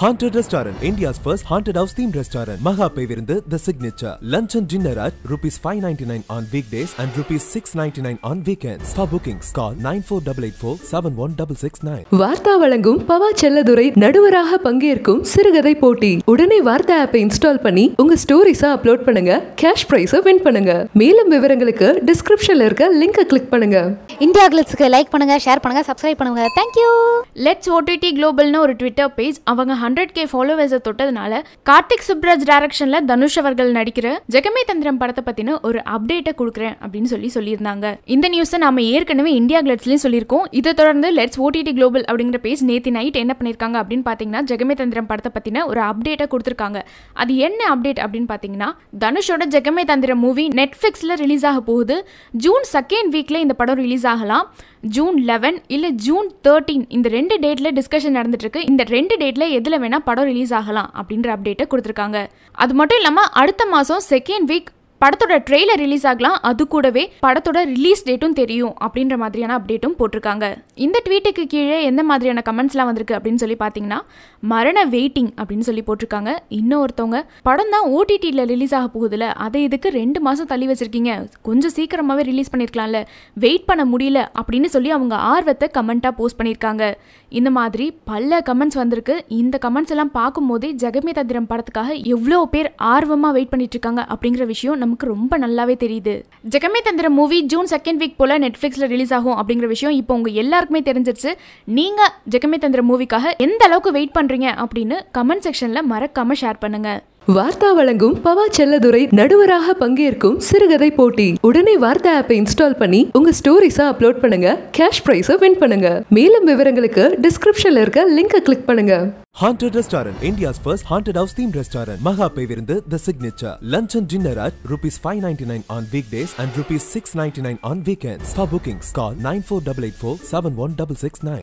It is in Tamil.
Haunted Restaurant, India's first haunted house themed restaurant. Maha Pevirindhu, the signature. Lunch and dinner at rupees 599 on weekdays and double 699 on weekends. For bookings, call nine வார்த்தா வழங்கும் பவா செல்லதுரை நடுவராக பங்கேற்கும் சிறுகதை போட்டி உடனே வார்த்தா ஆப்பை இன்ஸ்டால் பண்ணி உங்க ஸ்டோரிஸா அப்லோட் பண்ணுங்க கேஷ் பிரைஸை வின் பண்ணுங்க மேலும் விவரங்களுக்கு டிஸ்கிரிப்ஷன்ல இருக்க லிங்க கிளிக் பண்ணுங்க இந்தியா கிளிட்ஸ்க்கு லைக் பண்ணுங்க ஷேர் பண்ணுங்க சப்ஸ்கிரைப் பண்ணுங்க தேங்க்யூ லெட்ஸ் ஓடிடி குளோபல்னு ஒரு ட்விட்டர் பேஜ் அவங்க ஹண்ட்ரட் கே ஃபாலோவர்ஸை தொட்டதுனால கார்த்திக் சுப்ராஜ் டைரக்ஷனில் தனுஷ் அவர்கள் நடிக்கிற ஜெகமே தந்திரம் படத்தை பற்றின ஒரு அப்டேட்டை கொடுக்குறேன் அப்படின்னு சொல்லி சொல்லியிருந்தாங்க இந்த நியூஸை நாம ஏற்கனவே இந்தியா கிளட்ஸ்லயும் சொல்லியிருக்கோம் இதை தொடர்ந்து லெட்ஸ் ஓடிடி குளோபல் அப்படிங்கிற பேஜ் நேத்தி நைட் என்ன பண்ணியிருக்காங்க அப்படின்னு பார்த்தீங்கன்னா ஜெகமே தந்திரம் படத்தை பற்றின ஒரு அப்டேட்டை கொடுத்துருக்காங்க அது என்ன அப்டேட் அப்படின்னு பார்த்தீங்கன்னா தனுஷோட ஜெகமே தந்திரம் மூவி நெட்ஃப்ளிக்ஸில் ரிலீஸ் ஆக போகுது ஜூன் செகண்ட் வீக்ல இந்த படம் ரிலீஸ் ஆகலாம் ஜூன் லெவன் இல்லை ஜூன் தேர்ட்டீன் இந்த ரெண்டு டேட்டில் டிஸ்கஷன் நடந்துட்டுருக்கு இந்த ரெண்டு டேட்டில் எதில் வேணால் படம் ரிலீஸ் ஆகலாம் அப்படின்ற அப்டேட்டை கொடுத்துருக்காங்க அது மட்டும் இல்லாமல் அடுத்த மாதம் செகண்ட் வீக் படத்தோட ட்ரெய்லர் ரிலீஸ் ஆகலாம் அது கூடவே படத்தோட ரிலீஸ் டேட்டும் தெரியும் அப்படின்ற மாதிரியான அப்டேட்டும் போட்டிருக்காங்க இந்த ட்வீட்டுக்கு கீழே எந்த மாதிரியான கமெண்ட்ஸ்லாம் வந்திருக்கு அப்படின்னு சொல்லி பார்த்தீங்கன்னா மரண வெயிட்டிங் அப்படின்னு சொல்லி போட்டிருக்காங்க இன்னொருத்தவங்க படம் தான் ஓடிடியில் ரிலீஸ் ஆக போகுதுல அதை இதுக்கு ரெண்டு மாதம் தள்ளி வச்சுருக்கீங்க கொஞ்சம் சீக்கிரமாகவே ரிலீஸ் பண்ணியிருக்கலாம்ல வெயிட் பண்ண முடியல அப்படின்னு சொல்லி அவங்க ஆர்வத்தை கமெண்ட்டாக போஸ்ட் பண்ணியிருக்காங்க இந்த மாதிரி பல கமெண்ட்ஸ் வந்திருக்கு இந்த கமெண்ட்ஸ் எல்லாம் பார்க்கும்போதே ஜெகமே தந்திரம் படத்துக்காக எவ்வளோ பேர் ஆர்வமாக வெயிட் பண்ணிட்டு இருக்காங்க அப்படிங்கிற விஷயம் நமக்கு ரொம்ப நல்லாவே தெரியுது ஜெகமே தந்திர மூவி ஜூன் செகண்ட் வீக் போல நெட்ஃப்ளிக்ஸில் ரிலீஸ் ஆகும் அப்படிங்கிற விஷயம் இப்போ உங்க எல்லாருக்குமே தெரிஞ்சிருச்சு நீங்க ஜெகமே தந்திர மூவிக்காக எந்த அளவுக்கு வெயிட் பண்றீங்க அப்படின்னு கமெண்ட் செக்ஷன்ல மறக்காம ஷேர் பண்ணுங்க வார்த்தா வழங்கும் பவா செல்லதுரை நடுவராக பங்கேற்கும் சிறுகதை போட்டி உடனே வார்த்தா ஆப்பை இன்ஸ்டால் பண்ணி உங்க ஸ்டோரிஸா அப்லோட் பண்ணுங்க கேஷ் பிரைஸ வின் பண்ணுங்க மேலும் விவரங்களுக்கு டிஸ்கிரிப்ஷன்ல இருக்க லிங்கை கிளிக் பண்ணுங்க Haunted Restaurant, India's first haunted house themed restaurant. Mahapay Virindhu, the signature. Lunch and dinner at rupees 599 on weekdays and rupees 699 on weekends. For bookings, call 94884 71669.